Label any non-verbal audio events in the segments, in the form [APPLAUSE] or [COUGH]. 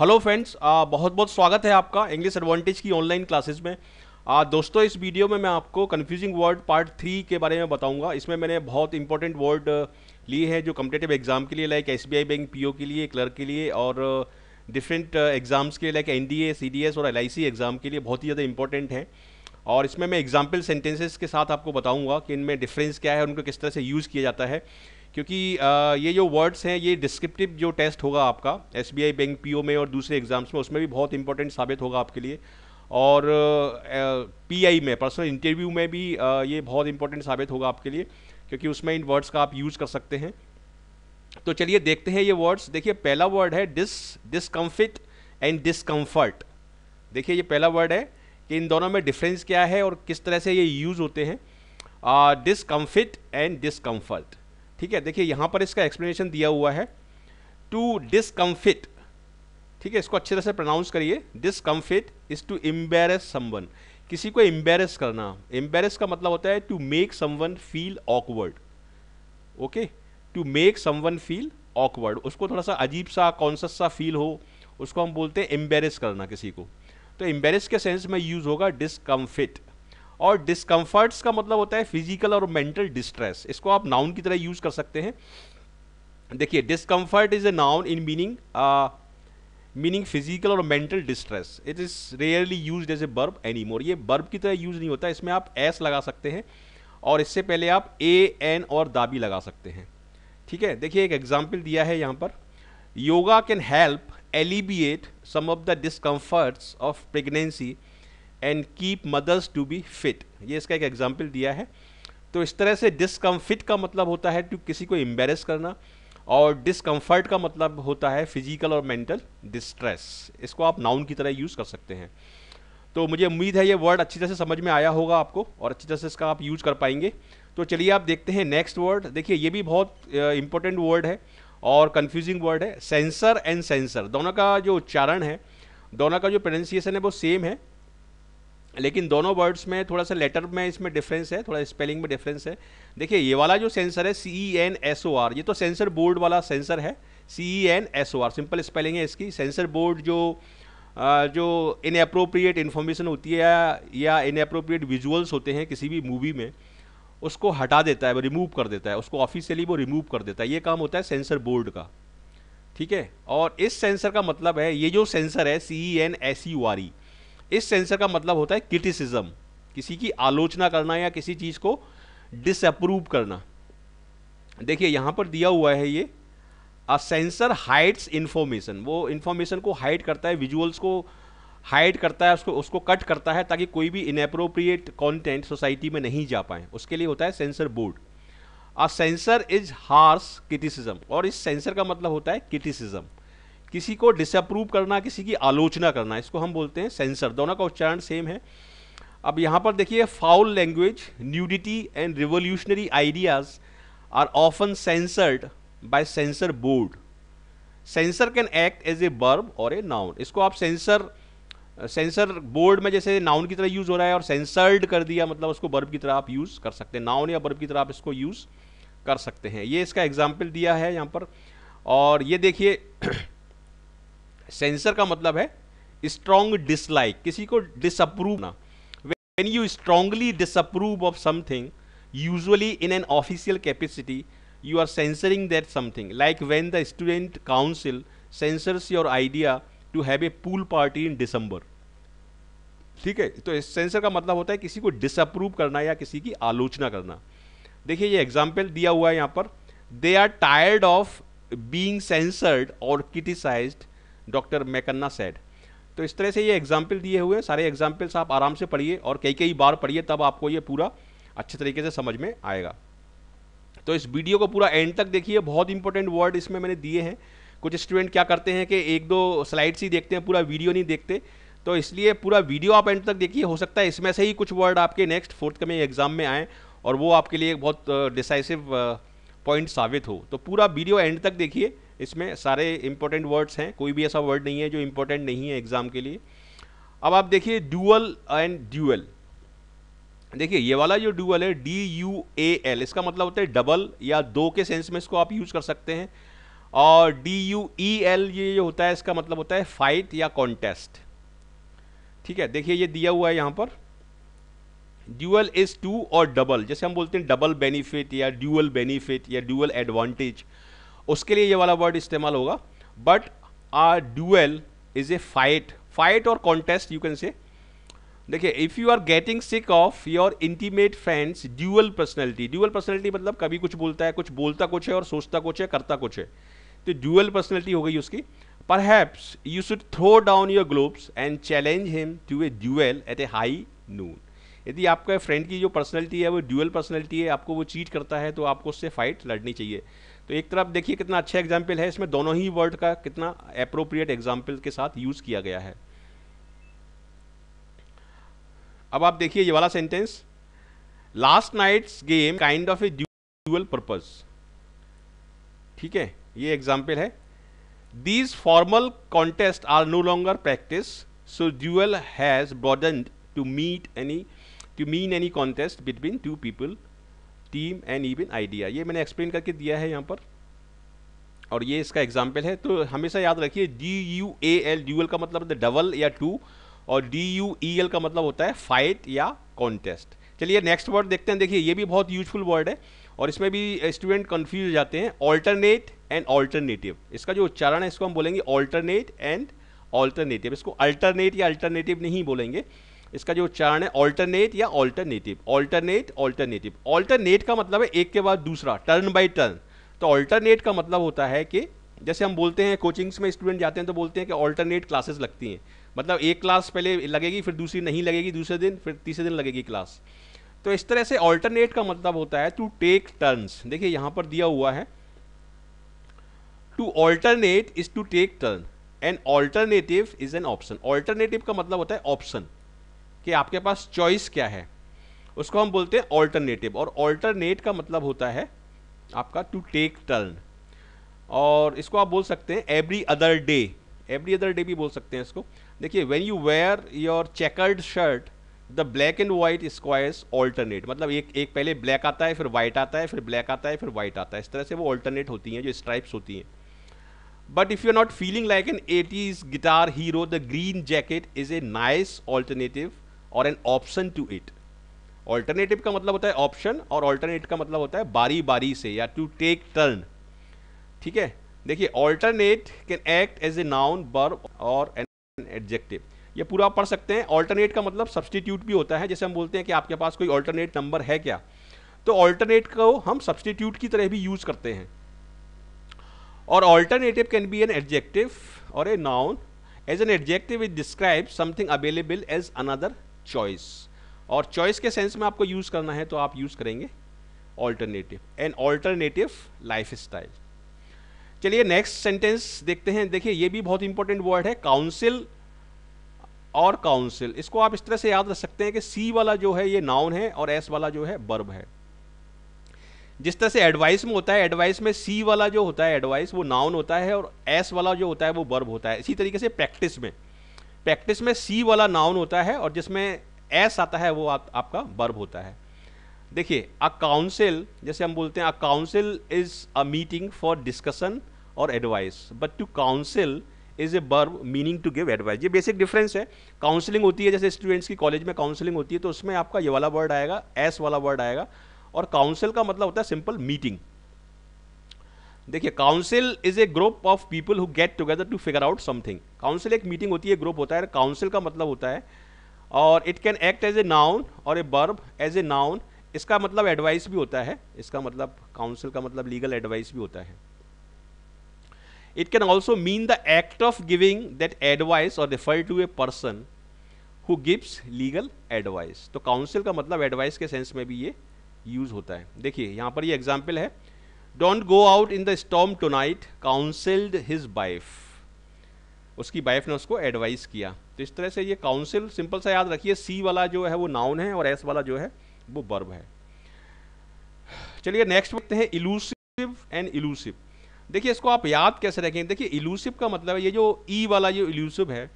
Hello friends बहुत बहुत स्वागत है आपका इंग्लिश एडवांटेज की ऑनलाइन क्लासेस में आ, दोस्तों इस वीडियो में मैं आपको कन्फ्यूजिंग वर्ड पार्ट थ्री के बारे में बताऊंगा इसमें मैंने बहुत इंपॉर्टेंट वर्ड लिए हैं जो कम्पिटेटिव एग्जाम के लिए like S B bank P के लिए क्लर्क के लिए और डिफरेंट एग्जाम्स के लिए लाइक एन डी और एल एग्ज़ाम के लिए बहुत ही ज़्यादा इंपॉर्टेंट हैं और इसमें मैं एग्जाम्पल सेंटेंसेस के साथ आपको बताऊंगा कि इनमें डिफरेंस क्या है उनको किस तरह से यूज़ किया जाता है क्योंकि ये जो वर्ड्स हैं ये डिस्क्रिप्टिव जो टेस्ट होगा आपका S B I bank P में और दूसरे एग्जाम्स में उसमें भी बहुत इंपॉर्टेंट साबित होगा आपके लिए और पी आई में पर्सनल इंटरव्यू में भी ये बहुत इंपॉर्टेंट साबित होगा आपके लिए क्योंकि उसमें इन वर्ड्स का आप यूज़ कर सकते हैं तो चलिए देखते हैं ये वर्ड्स देखिए पहला वर्ड है डिस डिसकम्फिट एंड डिसकम्फर्ट देखिए ये पहला वर्ड है कि इन दोनों में डिफरेंस क्या है और किस तरह से ये यूज़ होते हैं डिसकम्फिट एंड डिसकम्फ़र्ट ठीक है देखिए यहां पर इसका एक्सप्लेनेशन दिया हुआ है टू डिसकम्फिट ठीक है इसको अच्छे तरह से प्रोनाउंस करिए discomfit is to embarrass someone किसी को एम्बेरस करना एम्बेरस का मतलब होता है to make someone feel awkward okay to make someone feel awkward उसको थोड़ा सा अजीब सा कॉन्सस सा फील हो उसको हम बोलते हैं एम्बेरस करना किसी को तो एम्बेरस के सेंस में यूज़ होगा डिसकम्फिट और डिस्कम्फर्ट्स का मतलब होता है फिजिकल और मेंटल डिस्ट्रेस इसको आप नाउन की तरह यूज कर सकते हैं देखिए discomfort is a noun in meaning meaning physical और mental distress it is rarely use as a verb any more ये बर्ब की तरह यूज नहीं होता इसमें आप एस लगा सकते हैं और इससे पहले आप ए एन और दाबी लगा सकते हैं ठीक है देखिए एक एग्जाम्पल दिया है यहाँ पर yoga can help alleviate some of the discomforts of pregnancy and keep mothers to be fit ये इसका एक एग्जाम्पल दिया है तो इस तरह से डिसकम्फिट का मतलब होता है टू किसी को एम्बेरस करना और डिसकम्फर्ट का मतलब होता है फिजिकल और मेंटल डिस्ट्रेस इसको आप नाउन की तरह यूज़ कर सकते हैं तो मुझे उम्मीद है ये वर्ड अच्छी तरह से समझ में आया होगा आपको और अच्छी तरह से इसका आप यूज कर पाएंगे तो चलिए आप देखते हैं नेक्स्ट वर्ड देखिए ये भी बहुत इंपॉर्टेंट uh, वर्ड है और कन्फ्यूजिंग वर्ड है सेंसर एंड सेंसर दोनों का जो उच्चारण है दोनों का जो प्रोनंसिएशन है वो सेम है लेकिन दोनों वर्ड्स में थोड़ा सा लेटर में इसमें डिफरेंस है थोड़ा स्पेलिंग में डिफरेंस है देखिए ये वाला जो सेंसर है C E N S O R ये तो सेंसर बोर्ड वाला सेंसर है C E N S O R simple spelling है इसकी सेंसर बोर्ड जो जो इनअप्रोप्रिएट इन्फॉर्मेशन होती है या इनअप्रोप्रिएट विजुअल्स होते हैं किसी भी मूवी में उसको हटा देता है रिमूव कर देता है उसको ऑफिशियली वो रिमूव कर देता है ये काम होता है सेंसर बोर्ड का ठीक है और इस सेंसर का मतलब है ये जो सेंसर है C E N S U R E इस सेंसर का मतलब होता है क्रिटिसिज्म किसी की आलोचना करना या किसी चीज़ को डिसअप्रूव करना देखिए यहां पर दिया हुआ है ये अ सेंसर हाइड्स इंफॉर्मेशन वो इंफॉर्मेशन को हाइड करता है विजुअल्स को हाइड करता है उसको उसको कट करता है ताकि कोई भी इनअप्रोप्रिएट कंटेंट सोसाइटी में नहीं जा पाए उसके लिए होता है censor board a censure is harsh criticism और इस सेंसर का मतलब होता है क्रिटिसिज्म किसी को डिसअप्रूव करना किसी की आलोचना करना इसको हम बोलते हैं सेंसर दोनों का उच्चारण सेम है अब यहाँ पर देखिए foul language nudity and revolutionary ideas are often censored by censor board censor can act as a verb और ए नाउन इसको आप सेंसर सेंसर बोर्ड में जैसे नाउन की तरह यूज़ हो रहा है और सेंसर्ड कर दिया मतलब उसको बर्ब की तरह आप यूज़ कर सकते हैं नाउन या बर्ब की तरह आप इसको यूज़ कर सकते हैं ये इसका एग्जाम्पल दिया है यहाँ पर और ये देखिए सेंसर का मतलब है स्ट्रॉन्ग डिसलाइक किसी को डिसअप्रूव ना when you strongly disapprove of something usually in an official capacity you are censoring that something like when the student council censors your idea to have a pool party in December ठीक है तो sensor का मतलब होता है किसी को disapprove करना या किसी की आलोचना करना देखिए ये एग्जाम्पल दिया हुआ है यहाँ पर they are tired of being censored और क्रिटिसाइज्ड डॉक्टर मैकन्ना सैड तो इस तरह से ये एग्जाम्पल दिए हुए हैं सारे एग्जाम्पल्स आप आराम से पढ़िए और कई कई बार पढ़िए तब आपको ये पूरा अच्छे तरीके से समझ में आएगा तो इस वीडियो को पूरा एंड तक देखिए बहुत इंपॉर्टेंट वर्ड इसमें मैंने दिए हैं कुछ स्टूडेंट क्या करते हैं कि एक दो स्लाइड्स ही देखते हैं पूरा वीडियो नहीं देखते तो इसलिए पूरा वीडियो आप एंड तक देखिए हो सकता है इसमें से ही कुछ वर्ड आपके नेक्स्ट फोर्थ कमिंग एग्जाम में आएँ और वो आपके लिए एक बहुत डिसाइसिव पॉइंट साबित हो तो पूरा वीडियो एंड तक देखिए इसमें सारे इंपॉर्टेंट वर्ड्स हैं कोई भी ऐसा वर्ड नहीं है जो इंपॉर्टेंट नहीं है एग्जाम के लिए अब आप देखिए ड्यूअल एंड ड्यूएल देखिए ये वाला जो ड्यूअल है डी यू ए एल इसका मतलब होता है डबल या दो के सेंस में इसको आप यूज कर सकते हैं और डी यू ई एल ये जो होता है इसका मतलब होता है फाइट या कॉन्टेस्ट ठीक है देखिए ये दिया हुआ है यहां पर ड्यूअल इज टू और डबल जैसे हम बोलते हैं डबल बेनिफिट या ड्यूअल बेनिफिट या ड्यूअल एडवांटेज उसके लिए ये वाला वर्ड इस्तेमाल होगा but a duel is a fight fight और कॉन्टेस्ट यू कैन से देखिए if you are getting sick of your intimate friend's dual personality dual personality मतलब कभी कुछ बोलता है कुछ बोलता कुछ है और सोचता कुछ है करता कुछ है तो ड्यूअल पर्सनैलिटी हो गई उसकी perhaps you should throw down your gloves and challenge him to a duel at a high noon यदि आपका फ्रेंड की जो पर्सनैलिटी है वो ड्यूअल पर्सनैलिटी है आपको वो चीट करता है तो आपको उससे फाइट लड़नी चाहिए तो एक तरफ देखिए कितना अच्छा एग्जाम्पल है इसमें दोनों ही वर्ड का कितना अप्रोप्रिएट एग्जाम्पल के साथ यूज़ किया गया है अब आप देखिए ये वाला sentence last night's game kind of a duel purpose ठीक है ये एग्जाम्पल है these formal contests are no longer practise so duel has broadened to meet any to mean any contest between two people team and even idea ये मैंने explain करके दिया है यहाँ पर और ये इसका एग्जाम्पल है तो हमेशा याद रखिए D U A L dual का मतलब डबल या टू और डी यू ई एल का मतलब होता है फाइट या e कॉन्टेस्ट मतलब चलिए नेक्स्ट वर्ड देखते हैं देखिए ये भी बहुत यूजफुल वर्ड है और इसमें भी स्टूडेंट कन्फ्यूज हो जाते हैं ऑल्टरनेट एंड ऑल्टरनेटिव इसका जो उच्चारण है इसको हम बोलेंगे ऑल्टरनेट एंड ऑल्टरनेटिव इसको अल्टरनेट या अल्टरनेटिव नहीं बोलेंगे इसका जो उच्चारण है ऑल्टरनेट या ऑल्टरनेटिव ऑल्टरनेट ऑल्टरनेटिव ऑल्टरनेट का मतलब है एक के बाद दूसरा टर्न बाई टर्न तो ऑल्टरनेट का मतलब होता है कि जैसे हम बोलते हैं कोचिंग्स में स्टूडेंट जाते हैं तो बोलते हैं कि ऑल्टरनेट क्लासेस लगती हैं मतलब एक क्लास पहले लगेगी फिर दूसरी नहीं लगेगी दूसरे दिन फिर तीसरे दिन लगेगी क्लास तो इस तरह से ऑल्टरनेट का मतलब होता है टू टेक टर्न्स देखिए यहाँ पर दिया हुआ है to alternate is to take turn and alternative is an option alternative का मतलब होता है ऑप्शन कि आपके पास चॉइस क्या है उसको हम बोलते हैं ऑल्टरनेटिव और ऑल्टरनेट का मतलब होता है आपका टू टेक टर्न और इसको आप बोल सकते हैं every other day every other day भी बोल सकते हैं इसको देखिए when you wear your checkered shirt the black and white squares alternate मतलब एक एक पहले ब्लैक आता है फिर वाइट आता है फिर ब्लैक आता है फिर वाइट आता है इस तरह से वो ऑल्टरनेट होती हैं जो स्ट्राइप्स होती हैं but if you are not feeling like an eighties guitar hero the green jacket is a nice alternative और an option to it alternative का मतलब होता है ऑप्शन और ऑल्टरनेट का मतलब होता है बारी बारी से या टू टेक टर्न ठीक है देखिए alternate can act as a noun verb और एन एडजेक्टिव ये पूरा आप पढ़ सकते हैं ऑल्टरनेट का मतलब सब्सटीट्यूट भी होता है जैसे हम बोलते हैं कि आपके पास कोई ऑल्टरनेट नंबर है क्या तो ऑल्टरनेट को हम सब्सटीट्यूट की तरह भी यूज़ करते हैं और alternative can be an adjective और a noun as an adjective is describe something available as another choice और चॉइस के सेंस में आपको यूज़ करना है तो आप यूज़ करेंगे alternative an alternative lifestyle चलिए नेक्स्ट सेंटेंस देखते हैं देखिए ये भी बहुत इंपॉर्टेंट वर्ड है काउंसिल और काउंसिल इसको आप इस तरह से याद रख सकते हैं कि सी वाला जो है ये नाउन है और एस वाला जो है बर्ब है जिस तरह से एडवाइस में होता है एडवाइस में सी वाला जो होता है एडवाइस वो नाउन होता है और एस वाला जो होता है वो बर्ब होता है इसी तरीके से प्रैक्टिस में प्रैक्टिस में सी वाला नाउन होता है और जिसमें एस आता है वो आ, आपका बर्ब होता है देखिए अ काउंसिल जैसे हम बोलते हैं a council is a meeting for discussion और advice but to counsel is a verb meaning to give advice ये बेसिक डिफरेंस है काउंसलिंग होती है जैसे स्टूडेंट्स की कॉलेज में काउंसलिंग होती है तो उसमें आपका ये वाला वर्ड आएगा एस वाला वर्ड आएगा और काउंसिल का मतलब होता है सिंपल मीटिंग देखिए council is a group of people who get together to figure out something council एक मीटिंग होती है ग्रुप होता है काउंसिल का मतलब होता है और it can act as a noun और a verb as a noun इसका मतलब एडवाइस भी होता है इसका मतलब काउंसिल का मतलब लीगल एडवाइस भी होता है it can also mean the act of giving that advice और refer to a person who gives legal advice तो काउंसिल का मतलब एडवाइस के सेंस में भी ये यूज होता है देखिए यहां पर ये एग्जाम्पल है don't go out in the storm tonight counselled his wife उसकी वाइफ ने उसको एडवाइस किया तो इस तरह से ये काउंसिल सिंपल सा याद रखिए सी वाला जो है वो नाउन है और एस वाला जो है वो बर्ब है चलिए नेक्स्ट वक्त है इलूसिव एंड इलूसिव देखिए इसको आप याद कैसे रखेंगे देखिए इलूसिव का मतलब है ये जो ई e वाला जो इलूसिव है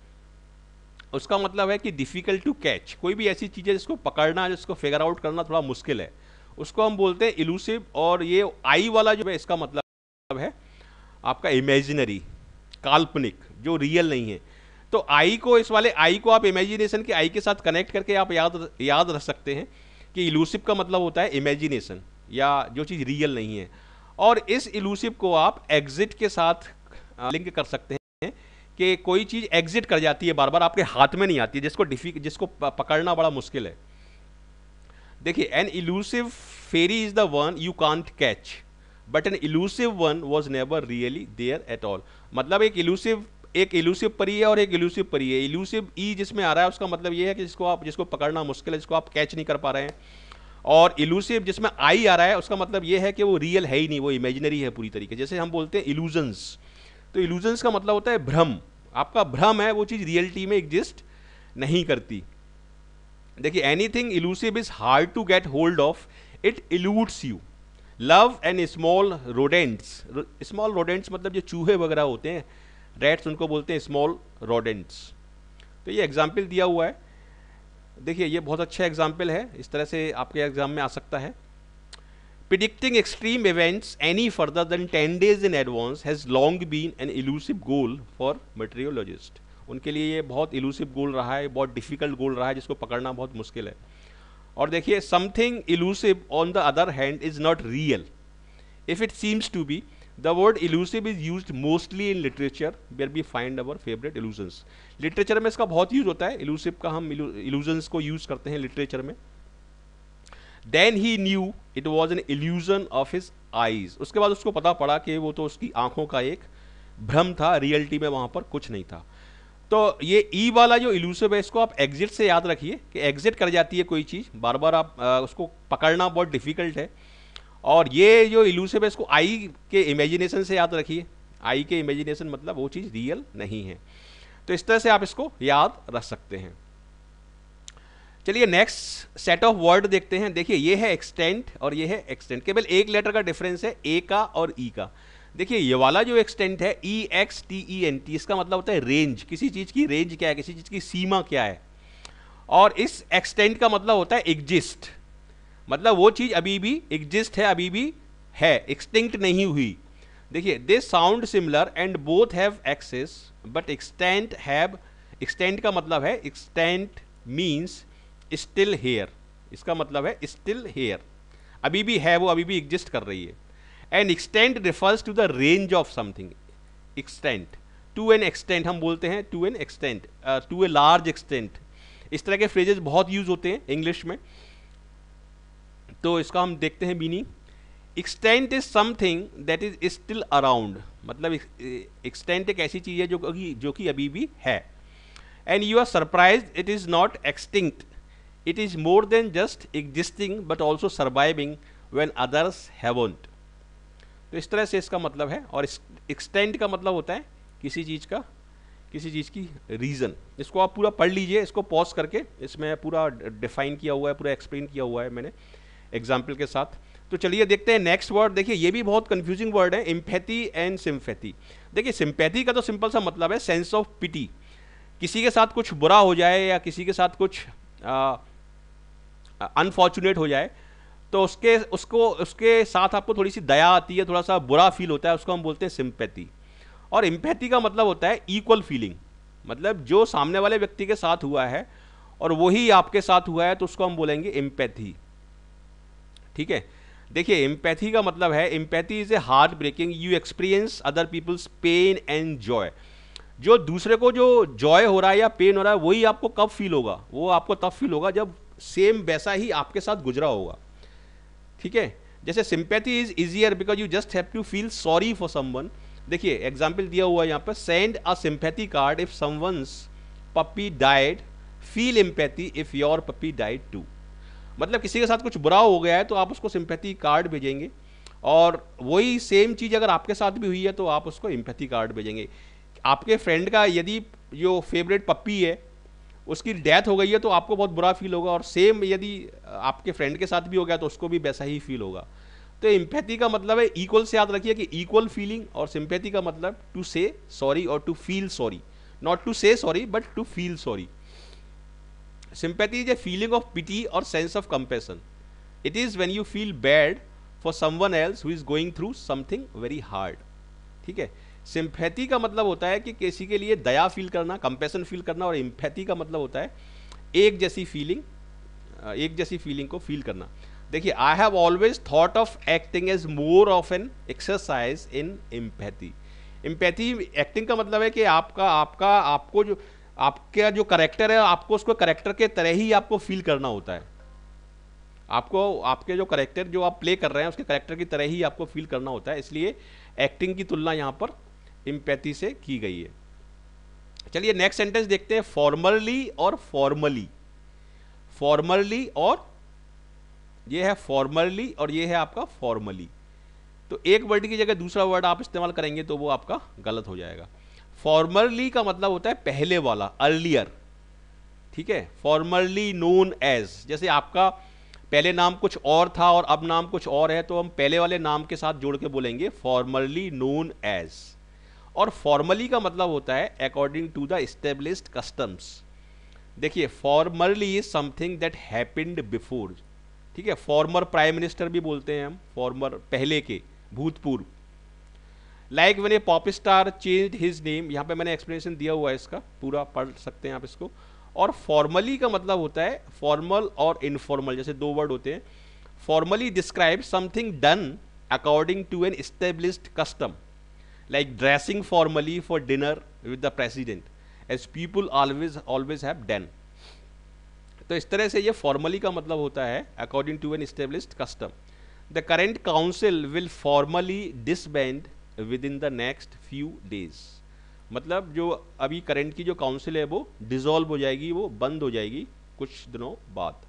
उसका मतलब है कि डिफ़िकल्ट टू कैच कोई भी ऐसी चीज़ है जिसको पकड़ना जिसको फिगर आउट करना थोड़ा मुश्किल है उसको हम बोलते हैं इलूसिव और ये आई वाला जो है इसका मतलब है आपका इमेजिनरी काल्पनिक जो रियल नहीं है तो आई को इस वाले आई को आप इमेजिनेशन के आई के साथ कनेक्ट करके आप याद याद रख सकते हैं कि इलूसिव का मतलब होता है इमेजिनेशन या जो चीज़ रियल नहीं है और इस इलूसिव को आप एग्जिट के साथ लिंक कर सकते हैं कि कोई चीज़ एग्जिट कर जाती है बार बार आपके हाथ में नहीं आती जिसको डिफिक जिसको पकड़ना बड़ा मुश्किल है देखिए an elusive fairy is the one you can't catch but an elusive one was never really there at all मतलब एक इलूसिव एक इलूसिव परी है और एक इलूसिव परी है इलूसिव ई e जिसमें आ रहा है उसका मतलब ये है कि जिसको आप जिसको पकड़ना मुश्किल है जिसको आप कैच नहीं कर पा रहे हैं और इलूसिव जिसमें आई आ रहा है उसका मतलब ये है कि वो रियल है ही नहीं वो इमेजिनरी है पूरी तरीके जैसे हम बोलते हैं इलूजन्स तो इलूजन्स का मतलब होता है भ्रम आपका भ्रम है वो चीज़ रियलिटी में एग्जिस्ट नहीं करती देखिए anything elusive is hard to get hold of it eludes you love and small rodents small rodents मतलब जो चूहे वगैरह होते हैं रेट्स उनको बोलते हैं स्मॉल रोडेंट्स तो ये एग्जाम्पल दिया हुआ है देखिए ये बहुत अच्छा एग्जाम्पल है इस तरह से आपके एग्जाम में आ सकता है predicting extreme events any further than ten days in advance has long been an elusive goal for meteorologist उनके लिए ये बहुत इलूसिव गोल रहा है बहुत डिफिकल्ट गोल रहा है जिसको पकड़ना बहुत मुश्किल है और देखिए something elusive on the other hand is not real if it seems to be the word elusive is use mostly in literature where we find our favourite illusions literature में इसका बहुत यूज होता है इलूसिव का हम इलूजन्स को use करते हैं लिटरेचर में then he knew it was an illusion of his eyes उसके बाद उसको पता पड़ा कि वो तो उसकी आंखों का एक भ्रम था रियलिटी में वहाँ पर कुछ नहीं था तो ये ई e वाला जो इलूसिव है इसको आप एग्जिट से याद रखिए कि एग्जिट कर जाती है कोई चीज़ बार बार आप आ, उसको पकड़ना बहुत डिफ़िकल्ट है और ये जो इलूसिव है इसको आई के इमेजिनेशन से याद रखिए आई के इमेजिनेशन मतलब वो चीज़ रियल नहीं है तो इस तरह से आप इसको याद रख सकते हैं चलिए नेक्स्ट सेट ऑफ वर्ड देखते हैं देखिए ये है एक्सटेंट और ये है एक्सटेंट केवल एक लेटर का डिफरेंस है ए का और ई e का देखिए ये वाला जो एक्सटेंट है E X T A N T इसका मतलब होता है रेंज किसी चीज़ की रेंज क्या है किसी चीज़ की सीमा क्या है और इस एक्सटेंट का मतलब होता है एग्जिस्ट मतलब वो चीज़ अभी भी एग्जिस्ट है अभी भी है एक्सटिंक्ट नहीं हुई देखिए they sound similar and both have X's but extant have extant का मतलब है एक्सटेंट मीन्स स्टिल हेयर इसका मतलब है स्टिल हेयर अभी भी है वो अभी भी एग्जिस्ट कर रही है and extant refers to the range of something extent to an extent हम बोलते हैं to an extent to a large extent इस तरह के फ्रेजेस बहुत यूज होते हैं इंग्लिश में तो इसका हम देखते हैं meaning extant is something that is still around मतलब एक्सटेंट e, एक ऐसी चीज़ है जो कि जो कि अभी भी है and you are surprise it is not extinct it is more than just existing but also surviving when others haven't तो इस तरह से इसका मतलब है और एक्सटेंट का मतलब होता है किसी चीज़ का किसी चीज़ की रीज़न इसको आप पूरा पढ़ लीजिए इसको पॉज करके इसमें पूरा डिफाइन किया हुआ है पूरा एक्सप्लेन किया हुआ है मैंने एग्जाम्पल के साथ तो चलिए देखते हैं नेक्स्ट वर्ड देखिए ये भी बहुत कंफ्यूजिंग वर्ड है इम्पैथी एंड सिम्पैथी देखिए सिम्पैथी का तो सिंपल सा मतलब है सेंस ऑफ पिटी किसी के साथ कुछ बुरा हो जाए या किसी के साथ कुछ अनफॉर्चुनेट हो जाए तो उसके उसको उसके साथ आपको थोड़ी सी दया आती है थोड़ा सा बुरा फील होता है उसको हम बोलते हैं सिंपैथी और इम्पैथी का मतलब होता है इक्वल फीलिंग मतलब जो सामने वाले व्यक्ति के साथ हुआ है और वही आपके साथ हुआ है तो उसको हम बोलेंगे इम्पैथी ठीक है देखिए इम्पैथी का मतलब है empathy is a heart breaking you experience other people's pain and joy जो दूसरे को जो जॉय हो रहा है या पेन हो रहा है वही आपको कब फील होगा वो आपको तब फील होगा जब सेम वैसा ही आपके साथ गुजरा होगा ठीक है जैसे sympathy is easier because you just have to feel sorry for someone देखिए एग्जाम्पल दिया हुआ है यहाँ पर send a sympathy card if someone's puppy died feel empathy if your puppy died too मतलब किसी के साथ कुछ बुरा हो गया है तो आप उसको सिंपैथी कार्ड भेजेंगे और वही सेम चीज़ अगर आपके साथ भी हुई है तो आप उसको एम्पैथी कार्ड भेजेंगे आपके फ्रेंड का यदि जो फेवरेट पप्पी है उसकी डेथ हो गई है तो आपको बहुत बुरा फील होगा और सेम यदि आपके फ्रेंड के साथ भी हो गया तो उसको भी वैसा ही फील होगा तो इम्पैथी का मतलब है इक्वल से याद रखिए कि इक्वल फीलिंग और सिंपैथी का मतलब टू से सॉरी और to feel sorry not to say sorry but to feel sorry sympathy is a feeling of pity और sense of compassion it is when you feel bad for someone else who is going through something very hard ठीक है sympathy का मतलब होता है कि किसी के लिए दया फील करना कंपेसन फील करना और इम्पैथी का मतलब होता है एक जैसी फीलिंग एक जैसी फीलिंग को फील करना देखिए I have always thought of acting as more of an exercise in empathy empathy acting का मतलब है कि आपका आपका आपको जो आपका जो करेक्टर है आपको उसको करेक्टर के तरह ही आपको फील करना होता है आपको आपके जो करेक्टर जो आप प्ले कर रहे हैं उसके करेक्टर की तरह ही आपको फील करना होता है इसलिए एक्टिंग की तुलना यहाँ पर इम्पैथी से की गई है चलिए नेक्स्ट सेंटेंस देखते हैं फॉर्मली और फॉर्मली फॉर्मली और ये है फॉर्मली और ये है आपका फॉर्मली तो एक वर्ड की जगह दूसरा वर्ड आप इस्तेमाल करेंगे तो वो आपका गलत हो जाएगा फॉर्मली का मतलब होता है पहले वाला अर्लियर ठीक है फॉर्मली नोन एज जैसे आपका पहले नाम कुछ और था और अब नाम कुछ और है तो हम पहले वाले नाम के साथ जोड़ के बोलेंगे फॉर्मली नोन एज और फॉर्मली का मतलब होता है according to the established customs देखिए formerly is something that happened before ठीक है फॉर्मर प्राइम मिनिस्टर भी बोलते हैं हम फॉर्मर पहले के भूतपूर्व like when a pop star change his name यहाँ पे मैंने एक्सप्लेनेशन दिया हुआ है इसका पूरा पढ़ सकते हैं आप इसको और फॉर्मली का मतलब होता है फॉर्मल और इनफॉर्मल जैसे दो वर्ड होते हैं formally describe something done according to an established custom like dressing formally for dinner with the president as people always always have done तो इस तरह से ये फॉर्मली का मतलब होता है according to an established custom the current council will formally disband within the next few days मतलब जो अभी करेंट की जो काउंसिल है वो डिजोल्व हो जाएगी वो बंद हो जाएगी कुछ दिनों बाद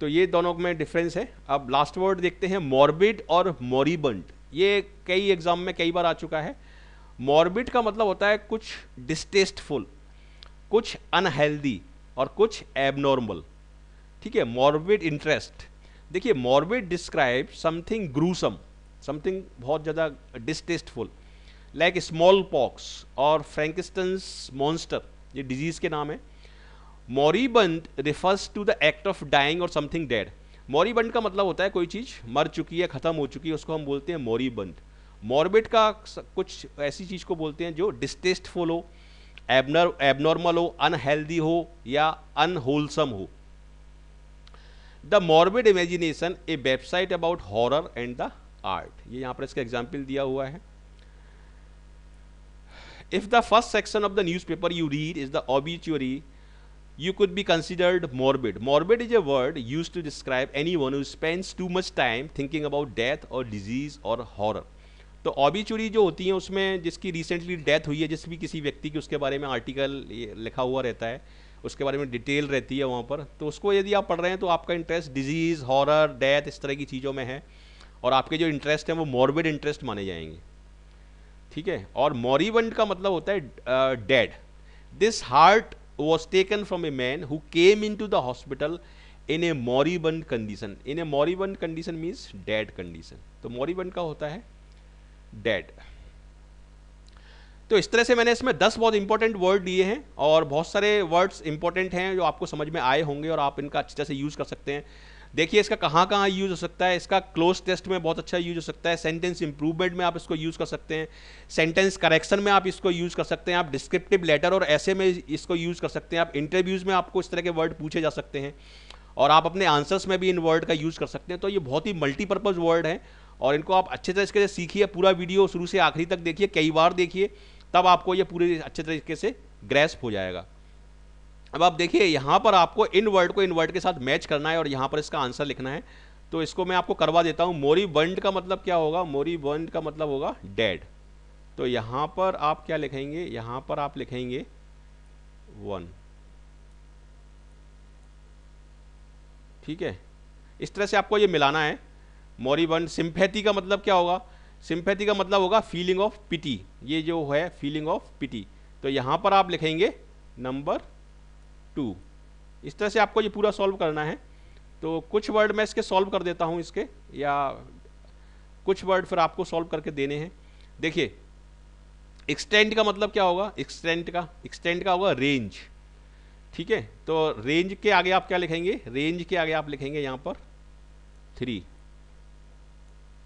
तो ये दोनों में डिफरेंस है अब लास्ट वर्ड देखते हैं मॉर्बिड और मोरीबंड ये कई एग्ज़ाम में कई बार आ चुका है मॉर्बिड का मतलब होता है कुछ डिस्टेस्टफुल कुछ अनहेल्दी और कुछ एबनॉर्मल ठीक है मॉर्बिड इंटरेस्ट देखिए morbid describe something gruesome something बहुत ज़्यादा डिस्टेस्टफुल लाइक स्मॉल पॉक्स और फ्रेंकिस्टन्स मॉन्स्टर ये डिजीज़ के नाम है moribund refers to the act of dying और समथिंग डेड मौरीबंट का मतलब होता है कोई चीज़ मर चुकी है ख़त्म हो चुकी है उसको हम बोलते हैं मौरीबंट मॉर्बिड का कुछ ऐसी चीज़ को बोलते हैं जो डिस्टेस्टफुल हो एबनर एबनॉर्मल हो अनहेल्दी हो या अनहोलसम हो the morbid imagination a website about horror and the art ये यहाँ पर इसका एग्जाम्पल दिया हुआ है if the first section of the newspaper you read is the obituary you could be considered morbid. Morbid is a word used to describe anyone who spends too much time thinking about death or disease or horror. तो obituary जो होती है उसमें जिसकी recently death हुई है जिस भी किसी व्यक्ति की उसके बारे में आर्टिकल लिखा हुआ रहता है उसके बारे में डिटेल रहती है वहाँ पर तो उसको यदि आप पढ़ रहे हैं तो आपका इंटरेस्ट डिजीज़ हॉरर डेथ इस तरह की चीज़ों में है और आपके जो इंटरेस्ट हैं वो मॉर्बिड इंटरेस्ट माने जाएंगे ठीक है और मॉरीबंड का मतलब होता है dead this heart was taken from a man who came into the hospital in a moribund condition in a moribund condition means dead condition तो moribund का होता है dead तो इस तरह से मैंने इसमें 10 बहुत इंपॉर्टेंट वर्ड लिए हैं और बहुत सारे वर्ड्स इंपॉर्टेंट हैं जो आपको समझ में आए होंगे और आप इनका अच्छी तरह से यूज़ कर सकते हैं देखिए इसका कहाँ कहाँ यूज़ हो सकता है इसका क्लोज टेस्ट में बहुत अच्छा यूज हो सकता है सेंटेंस इंप्रूवमेंट में आप इसको यूज़ कर सकते हैं सेंटेंस करेक्शन में आप इसको यूज़ कर सकते हैं आप डिस्क्रिप्टिव लेटर और ऐसे में इसको यूज़ कर सकते हैं आप इंटरव्यूज़ में आपको इस तरह के वर्ड पूछे जा सकते हैं और आप अपने आंसर्स में भी इन वर्ड का यूज़ कर सकते हैं तो ये बहुत ही मल्टीपर्पज़ वर्ड है और इनको आप अच्छे तरीके से सीखिए पूरा वीडियो शुरू से आखिरी तक देखिए कई बार देखिए तब आपको ये पूरे अच्छे तरीके से ग्रेस्प हो जाएगा अब आप देखिए यहाँ पर आपको इन वर्ड को इन वर्ड के साथ मैच करना है और यहाँ पर इसका आंसर लिखना है तो इसको मैं आपको करवा देता हूँ मोरी बंड का मतलब क्या होगा मोरी बंड का मतलब होगा डेड तो यहाँ पर आप क्या लिखेंगे यहाँ पर आप लिखेंगे वन ठीक है इस तरह से आपको ये मिलाना है मोरी बंड सिंपैथी का मतलब क्या होगा सिंपैथी का मतलब होगा फीलिंग ऑफ पिटी ये जो है फीलिंग ऑफ पिटी तो यहाँ पर आप लिखेंगे नंबर टू इस तरह से आपको ये पूरा सॉल्व करना है तो कुछ वर्ड मैं इसके सॉल्व कर देता हूँ इसके या कुछ वर्ड फिर आपको सॉल्व करके देने हैं देखिए एक्सटेंट का मतलब क्या होगा एक्सटेंट का एक्सटेंट का होगा रेंज ठीक है तो रेंज के आगे आप क्या लिखेंगे रेंज के आगे आप लिखेंगे यहाँ पर थ्री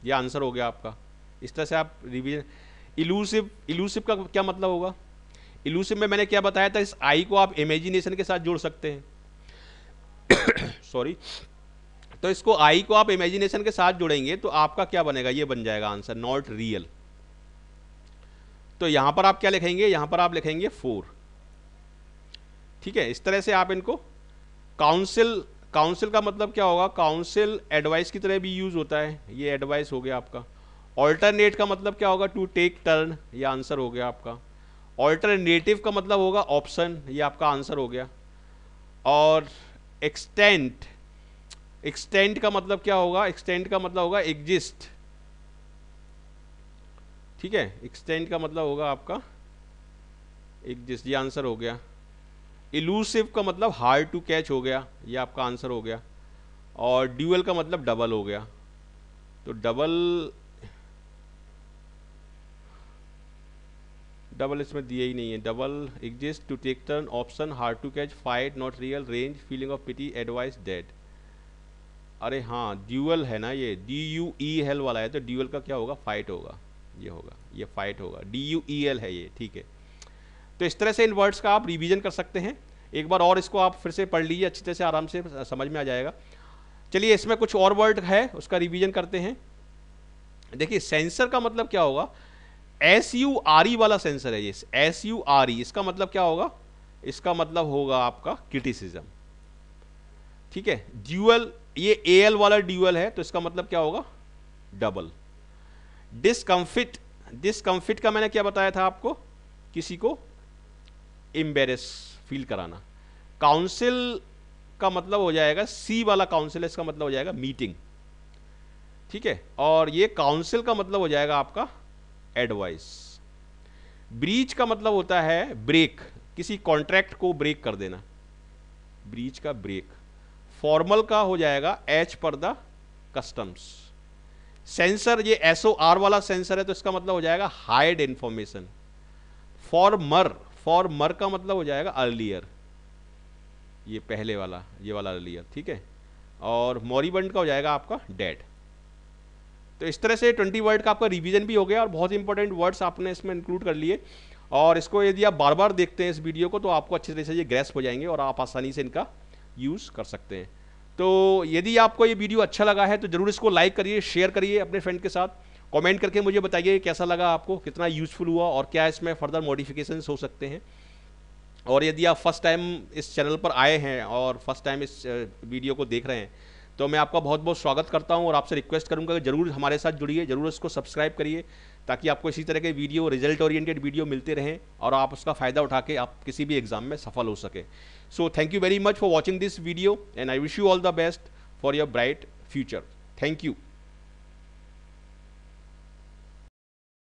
ये आंसर हो गया आपका इस तरह से आप रिविजन इलूसिव इलूसिव का क्या मतलब होगा इलूसिव में मैंने क्या बताया था इस आई को आप इमेजिनेशन के साथ जोड़ सकते हैं सॉरी [COUGHS] तो इसको आई को आप इमेजिनेशन के साथ जोड़ेंगे तो आपका क्या बनेगा ये बन जाएगा आंसर नॉट रियल तो यहां पर आप क्या लिखेंगे यहां पर आप लिखेंगे फोर ठीक है इस तरह से आप इनको काउंसिल काउंसिल का मतलब क्या होगा काउंसिल एडवाइस की तरह भी यूज होता है ये एडवाइस हो गया आपका ऑल्टरनेट का मतलब क्या होगा टू टेक टर्न ये आंसर हो गया आपका ऑल्टरनेटिव का मतलब होगा ऑप्शन ये आपका आंसर हो गया और एक्सटेंट एक्सटेंट का मतलब क्या होगा एक्सटेंट का मतलब होगा एग्जिस्ट ठीक है एक्सटेंट का मतलब होगा आपका एग्जिस्ट ये आंसर हो गया इलूसिव का मतलब हार्ड टू कैच हो गया ये आपका आंसर हो गया और ड्यूअल का मतलब डबल हो गया तो डबल डबल इसमें दिए ही नहीं है double exist to take turn option hard to catch fight not real range feeling of pity advice dead अरे हाँ ड्यूअल है ना ये डी यू ई एल वाला है तो ड्यूअल का क्या होगा फाइट होगा ये होगा ये फाइट होगा डी यू ई एल है ये ठीक है तो इस तरह से इन वर्ड्स का आप रिविजन कर सकते हैं एक बार और इसको आप फिर से पढ़ लीजिए अच्छी तरह से आराम से समझ में आ जाएगा चलिए इसमें कुछ और वर्ड है उसका रिविजन करते हैं देखिए सेंसर का मतलब क्या होगा एस यू आर ई वाला सेंसर है ये एस यू आर ई इसका मतलब क्या होगा इसका मतलब होगा आपका क्रिटिसिज्म ठीक है ड्यूएल ये ए एल वाला ड्यूएल है तो इसका मतलब क्या होगा डबल डिसकंफिट डिसकंफिट का मैंने क्या बताया था आपको किसी को एम्बेरस फील कराना काउंसिल का मतलब हो जाएगा सी वाला काउंसिल इसका मतलब हो जाएगा मीटिंग ठीक है और ये काउंसिल का मतलब हो जाएगा आपका एडवाइस ब्रीच का मतलब होता है ब्रेक किसी कॉन्ट्रैक्ट को ब्रेक कर देना ब्रीच का ब्रेक फॉर्मल का हो जाएगा एच पर द कस्टम्स सेंसर ये एसओ आर वाला सेंसर है तो इसका मतलब हो जाएगा हाइड इंफॉर्मेशन फॉर्मर फॉर्मर का मतलब हो जाएगा अर्लियर ये पहले वाला ये वाला अर्लियर ठीक है और मोरीबंड का हो जाएगा आपका डेड तो इस तरह से ट्वेंटी वर्ड का आपका रिविजन भी हो गया और बहुत इंपॉर्टेंट वर्ड्स आपने इसमें इंक्लूड कर लिए और इसको यदि आप बार बार देखते हैं इस वीडियो को तो आपको अच्छे तरीके से ये ग्रेस हो जाएंगे और आप आसानी से इनका यूज़ कर सकते हैं तो यदि आपको ये वीडियो अच्छा लगा है तो ज़रूर इसको लाइक करिए शेयर करिए अपने फ्रेंड के साथ कमेंट करके मुझे बताइए कैसा लगा आपको कितना यूज़फुल हुआ और क्या इसमें फ़र्दर मॉडिफिकेशन हो सकते हैं और यदि आप फर्स्ट टाइम इस चैनल पर आए हैं और फर्स्ट टाइम इस वीडियो को देख रहे हैं तो मैं आपका बहुत बहुत स्वागत करता हूँ और आपसे रिक्वेस्ट करूँगा कि जरूर हमारे साथ जुड़िए जरूर इसको सब्सक्राइब करिए ताकि आपको इसी तरह के वीडियो रिजल्ट ओरिएंटेड वीडियो मिलते रहें और आप उसका फ़ायदा उठा के आप किसी भी एग्ज़ाम में सफल हो सके so thank you very much for watching this video and I wish you all the best for your bright future thank you